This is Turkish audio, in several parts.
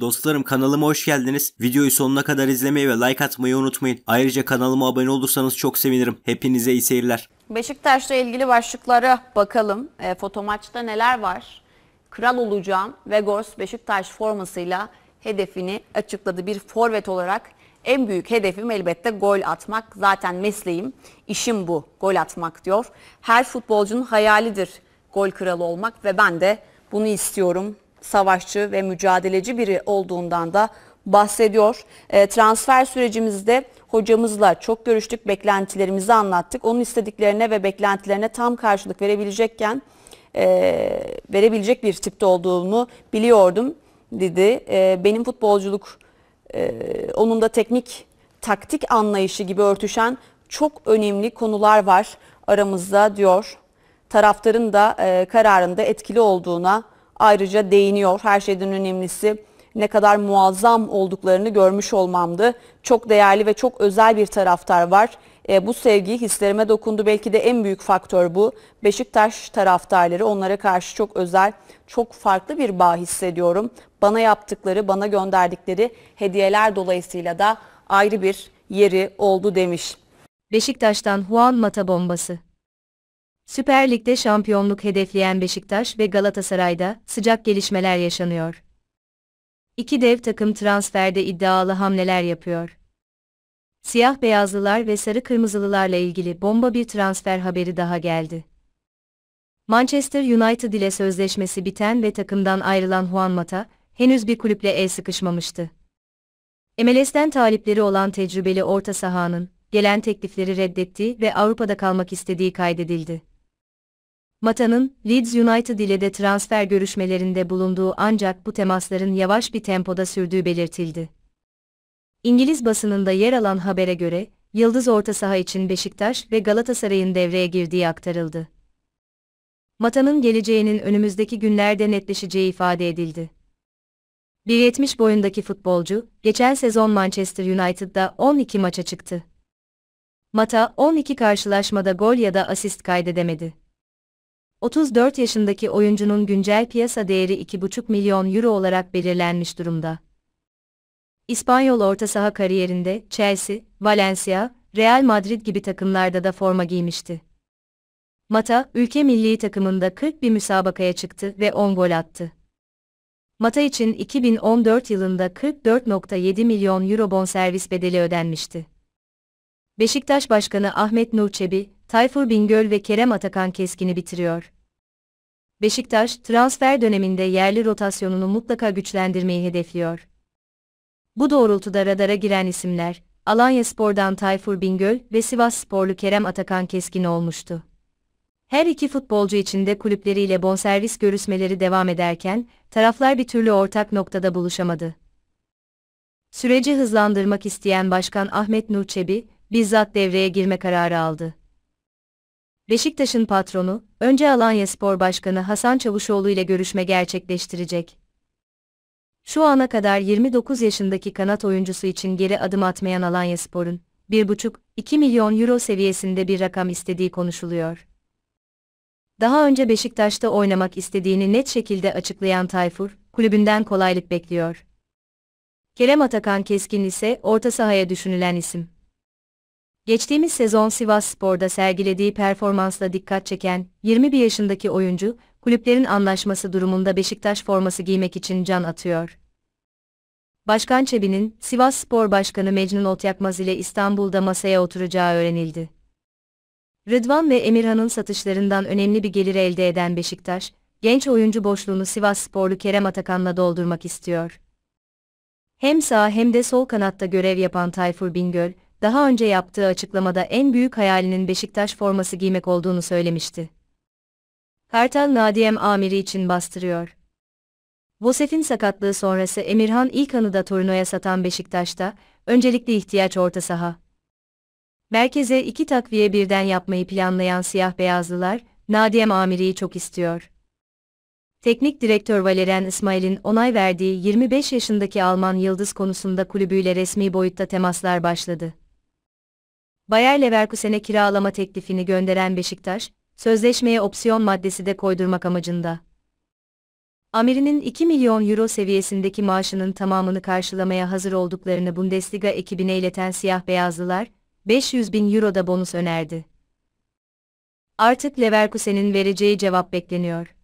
Dostlarım kanalıma hoş geldiniz. Videoyu sonuna kadar izlemeyi ve like atmayı unutmayın. Ayrıca kanalıma abone olursanız çok sevinirim. Hepinize iyi seyirler. Beşiktaş'la ilgili başlıklara bakalım. E, foto maçta neler var? Kral olacağım ve Gors Beşiktaş formasıyla hedefini açıkladı. Bir forvet olarak en büyük hedefim elbette gol atmak. Zaten mesleğim, işim bu. Gol atmak diyor. Her futbolcunun hayalidir gol kralı olmak ve ben de bunu istiyorum savaşçı ve mücadeleci biri olduğundan da bahsediyor. E, transfer sürecimizde hocamızla çok görüştük, beklentilerimizi anlattık. Onun istediklerine ve beklentilerine tam karşılık verebilecekken e, verebilecek bir tipte olduğunu biliyordum dedi. E, benim futbolculuk e, onun da teknik taktik anlayışı gibi örtüşen çok önemli konular var aramızda diyor. Taraftarın da e, kararında etkili olduğuna ayrıca değiniyor. Her şeyden önemlisi ne kadar muazzam olduklarını görmüş olmamdı. Çok değerli ve çok özel bir taraftar var. E, bu sevgi hislerime dokundu. Belki de en büyük faktör bu. Beşiktaş taraftarları onlara karşı çok özel, çok farklı bir bağ hissediyorum. Bana yaptıkları, bana gönderdikleri hediyeler dolayısıyla da ayrı bir yeri oldu demiş. Beşiktaş'tan Juan Mata bombası. Süper Lig'de şampiyonluk hedefleyen Beşiktaş ve Galatasaray'da sıcak gelişmeler yaşanıyor. İki dev takım transferde iddialı hamleler yapıyor. Siyah beyazlılar ve sarı kırmızılılarla ilgili bomba bir transfer haberi daha geldi. Manchester United ile sözleşmesi biten ve takımdan ayrılan Juan Mata, henüz bir kulüple el sıkışmamıştı. MLS'den talipleri olan tecrübeli orta sahanın, gelen teklifleri reddetti ve Avrupa'da kalmak istediği kaydedildi. Mata'nın Leeds United ile de transfer görüşmelerinde bulunduğu ancak bu temasların yavaş bir tempoda sürdüğü belirtildi. İngiliz basınında yer alan habere göre, Yıldız orta saha için Beşiktaş ve Galatasaray'ın devreye girdiği aktarıldı. Mata'nın geleceğinin önümüzdeki günlerde netleşeceği ifade edildi. 1.70 boyundaki futbolcu, geçen sezon Manchester United'da 12 maça çıktı. Mata 12 karşılaşmada gol ya da asist kaydedemedi. 34 yaşındaki oyuncunun güncel piyasa değeri 2,5 milyon euro olarak belirlenmiş durumda. İspanyol orta saha kariyerinde Chelsea, Valencia, Real Madrid gibi takımlarda da forma giymişti. Mata, ülke milli takımında 41 müsabakaya çıktı ve 10 gol attı. Mata için 2014 yılında 44.7 milyon euro bonservis bedeli ödenmişti. Beşiktaş Başkanı Ahmet Nur Tayfur Bingöl ve Kerem Atakan Keskin'i bitiriyor. Beşiktaş, transfer döneminde yerli rotasyonunu mutlaka güçlendirmeyi hedefliyor. Bu doğrultuda radara giren isimler, Alanya Spor'dan Tayfur Bingöl ve Sivas Sporlu Kerem Atakan Keskin olmuştu. Her iki futbolcu için de kulüpleriyle bonservis görüşmeleri devam ederken, taraflar bir türlü ortak noktada buluşamadı. Süreci hızlandırmak isteyen Başkan Ahmet Nur Çebi, bizzat devreye girme kararı aldı. Beşiktaş'ın patronu, önce Alanya Spor Başkanı Hasan Çavuşoğlu ile görüşme gerçekleştirecek. Şu ana kadar 29 yaşındaki kanat oyuncusu için geri adım atmayan Alanya Spor'un, 1,5-2 milyon euro seviyesinde bir rakam istediği konuşuluyor. Daha önce Beşiktaş'ta oynamak istediğini net şekilde açıklayan Tayfur, kulübünden kolaylık bekliyor. Kerem Atakan Keskin ise orta sahaya düşünülen isim. Geçtiğimiz sezon Sivas Spor'da sergilediği performansla dikkat çeken 21 yaşındaki oyuncu, kulüplerin anlaşması durumunda Beşiktaş forması giymek için can atıyor. Başkan Çebi'nin Sivas Spor Başkanı Mecnun Otyakmaz ile İstanbul'da masaya oturacağı öğrenildi. Rıdvan ve Emirhan'ın satışlarından önemli bir gelir elde eden Beşiktaş, genç oyuncu boşluğunu Sivas Sporlu Kerem Atakan'la doldurmak istiyor. Hem sağ hem de sol kanatta görev yapan Tayfur Bingöl, daha önce yaptığı açıklamada en büyük hayalinin Beşiktaş forması giymek olduğunu söylemişti. Kartal Nadiem amiri için bastırıyor. Vosef'in sakatlığı sonrası Emirhan İlkan'ı da turnuvaya satan Beşiktaş'ta, öncelikli ihtiyaç orta saha. Merkeze iki takviye birden yapmayı planlayan siyah beyazlılar, Nadiem Amiri'yi çok istiyor. Teknik direktör Valerian İsmail'in onay verdiği 25 yaşındaki Alman yıldız konusunda kulübüyle resmi boyutta temaslar başladı. Bayer Leverkusen'e kiralama teklifini gönderen Beşiktaş, sözleşmeye opsiyon maddesi de koydurmak amacında. Amirinin 2 milyon euro seviyesindeki maaşının tamamını karşılamaya hazır olduklarını Bundesliga ekibine ileten siyah beyazlılar, 500 bin euro da bonus önerdi. Artık Leverkusen'in vereceği cevap bekleniyor.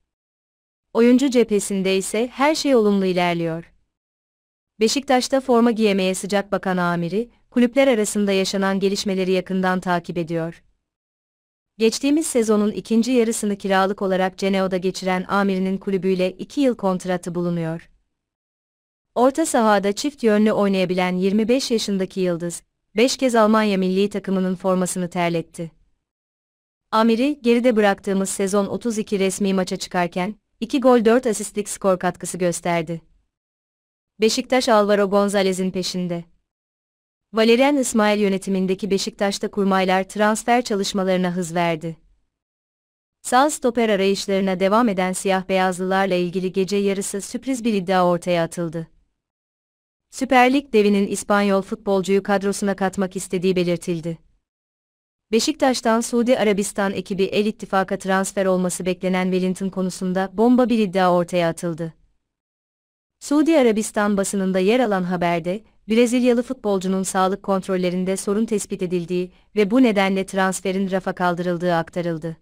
Oyuncu cephesinde ise her şey olumlu ilerliyor. Beşiktaş'ta forma giyemeye sıcak bakan amiri, kulüpler arasında yaşanan gelişmeleri yakından takip ediyor. Geçtiğimiz sezonun ikinci yarısını kiralık olarak Ceneo'da geçiren Amir'in kulübüyle 2 yıl kontratı bulunuyor. Orta sahada çift yönlü oynayabilen 25 yaşındaki Yıldız, 5 kez Almanya milli takımının formasını terletti. Amir'i geride bıraktığımız sezon 32 resmi maça çıkarken, 2 gol 4 asistlik skor katkısı gösterdi. Beşiktaş Alvaro Gonzalez'in peşinde. Valerian İsmail yönetimindeki Beşiktaş'ta kurmaylar transfer çalışmalarına hız verdi. Sağ stoper arayışlarına devam eden siyah beyazlılarla ilgili gece yarısı sürpriz bir iddia ortaya atıldı. Süper Lig devinin İspanyol futbolcuyu kadrosuna katmak istediği belirtildi. Beşiktaş'tan Suudi Arabistan ekibi El İttifak'a transfer olması beklenen Wellington konusunda bomba bir iddia ortaya atıldı. Suudi Arabistan basınında yer alan haberde, Brezilyalı futbolcunun sağlık kontrollerinde sorun tespit edildiği ve bu nedenle transferin rafa kaldırıldığı aktarıldı.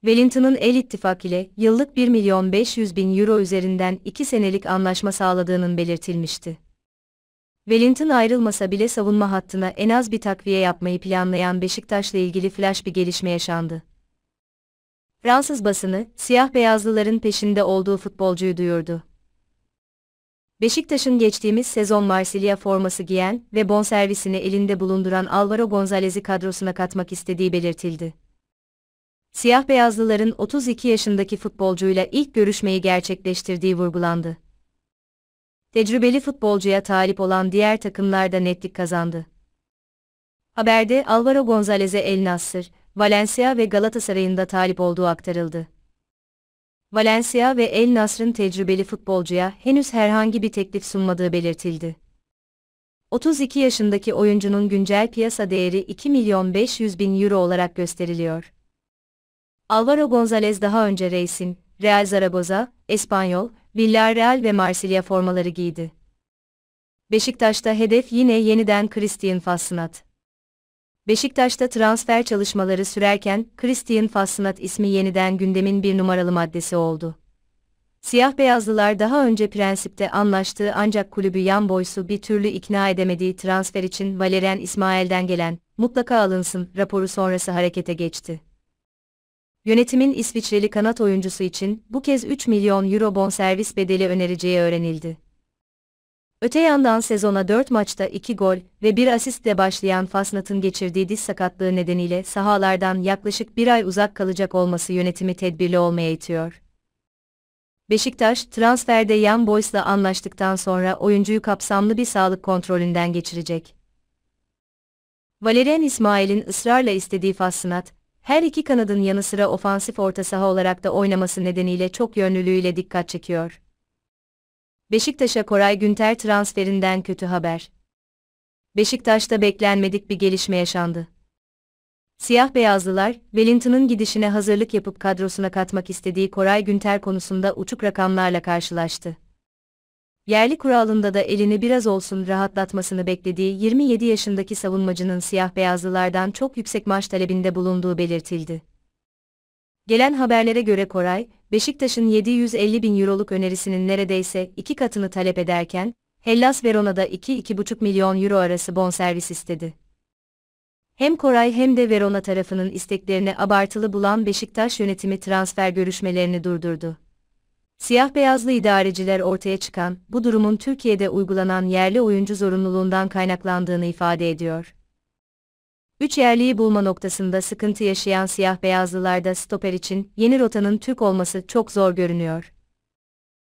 Wellington'ın El İttifak ile yıllık 1 milyon 500 bin euro üzerinden 2 senelik anlaşma sağladığının belirtilmişti. Wellington ayrılmasa bile savunma hattına en az bir takviye yapmayı planlayan Beşiktaş'la ilgili flash bir gelişme yaşandı. Fransız basını, siyah beyazlıların peşinde olduğu futbolcuyu duyurdu. Beşiktaş'ın geçtiğimiz sezon Marsilya forması giyen ve bonservisini elinde bulunduran Alvaro Gonzalez'i kadrosuna katmak istediği belirtildi. Siyah beyazlıların 32 yaşındaki futbolcuyla ilk görüşmeyi gerçekleştirdiği vurgulandı. Tecrübeli futbolcuya talip olan diğer takımlar da netlik kazandı. Haberde Alvaro Gonzalez'e El Nasır, Valencia ve Galatasaray'ın da talip olduğu aktarıldı. Valencia ve El Nasr'ın tecrübeli futbolcuya henüz herhangi bir teklif sunmadığı belirtildi. 32 yaşındaki oyuncunun güncel piyasa değeri 2 milyon 500 bin euro olarak gösteriliyor. Alvaro Gonzalez daha önce Racing, Real Zaragoza, Espanyol, Villarreal ve Marsilya formaları giydi. Beşiktaş'ta hedef yine yeniden Christian Fasnat. Beşiktaş'ta transfer çalışmaları sürerken Christian Fasnat ismi yeniden gündemin bir numaralı maddesi oldu. Siyah beyazlılar daha önce prensipte anlaştığı ancak kulübü yan boysu bir türlü ikna edemediği transfer için Valerian İsmail'den gelen mutlaka alınsın raporu sonrası harekete geçti. Yönetimin İsviçreli kanat oyuncusu için bu kez 3 milyon euro bonservis bedeli önereceği öğrenildi. Öte yandan sezona 4 maçta 2 gol ve 1 asistle başlayan Fasnat'ın geçirdiği diz sakatlığı nedeniyle sahalardan yaklaşık bir ay uzak kalacak olması yönetimi tedbirli olmaya itiyor. Beşiktaş, transferde Yan Boys'la anlaştıktan sonra oyuncuyu kapsamlı bir sağlık kontrolünden geçirecek. Valerian İsmail'in ısrarla istediği Fasnat, her iki kanadın yanı sıra ofansif orta saha olarak da oynaması nedeniyle çok yönlülüğüyle dikkat çekiyor. Beşiktaş'a Koray Günter transferinden kötü haber. Beşiktaş'ta beklenmedik bir gelişme yaşandı. Siyah beyazlılar, Wellington'ın gidişine hazırlık yapıp kadrosuna katmak istediği Koray Günter konusunda uçuk rakamlarla karşılaştı. Yerli kuralında da elini biraz olsun rahatlatmasını beklediği 27 yaşındaki savunmacının siyah beyazlılardan çok yüksek maaş talebinde bulunduğu belirtildi. Gelen haberlere göre Koray, Beşiktaş'ın 750 bin euroluk önerisinin neredeyse iki katını talep ederken, Hellas Verona'da 2-2,5 milyon euro arası bonservis istedi. Hem Koray hem de Verona tarafının isteklerini abartılı bulan Beşiktaş yönetimi transfer görüşmelerini durdurdu. Siyah beyazlı idareciler ortaya çıkan bu durumun Türkiye'de uygulanan yerli oyuncu zorunluluğundan kaynaklandığını ifade ediyor. 3 yerliyi bulma noktasında sıkıntı yaşayan siyah beyazlılarda stoper için yeni rotanın Türk olması çok zor görünüyor.